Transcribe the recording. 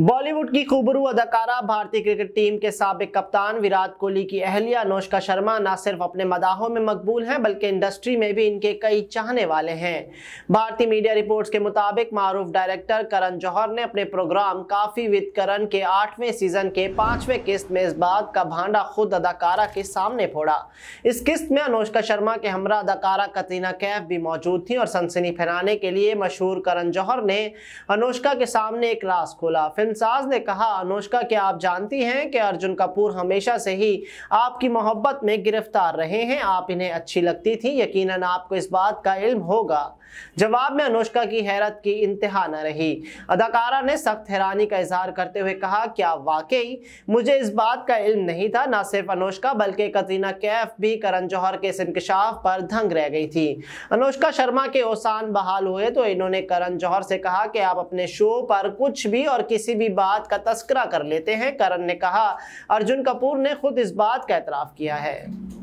बॉलीवुड की खूबरू अदाकारा भारतीय क्रिकेट टीम के सबक कप्तान विराट कोहली की अहलिया अनुष्का शर्मा न सिर्फ अपने मदाहों में मकबूल हैं बल्कि इंडस्ट्री में भी इनके कई चाहने वाले हैं भारतीय मीडिया रिपोर्ट्स के मुताबिक मारूफ डायरेक्टर करण जौहर ने अपने प्रोग्राम काफ़ी विद करण के आठवें सीजन के पाँचवें किस्त में इस बात का भांडा खुद अदाकारा के सामने फोड़ा इस किस्त में अनुष्का शर्मा के हमरा अदाकारा कतरीना कैफ भी मौजूद थी और सनसनी फैलाने के लिए मशहूर करण जौहर ने अनुष्का के सामने एक रास खोला फिल्मसाज ने कहा अनुष्का क्या आप जानती हैं कि अर्जुन कपूर हमेशा से ही आपकी मोहब्बत में गिरफ्तार रहे हैं आप इन्हें अच्छी लगती थी यकीनन आपको इस बात का इल्म होगा जवाब में अनुष्का की हैरत की इंतहा न रही अदाकारा ने सख्त हैरानी का इजहार करते हुए कहा क्या वाकई मुझे इस बात का इल्म नहीं था ना सिर्फ अनुष्का बल्कि कतरीना कैफ भी करण जौहर के इस इंकशाफ पर दंग रह गई थी अनुष्का शर्मा के ओसान बहाल हुए तो इन्होंने करण जौहर से कहा कि आप अपने शो पर कुछ भी और किसी किसी भी बात का तस्करा कर लेते हैं करण ने कहा अर्जुन कपूर ने खुद इस बात का एतराफ़ किया है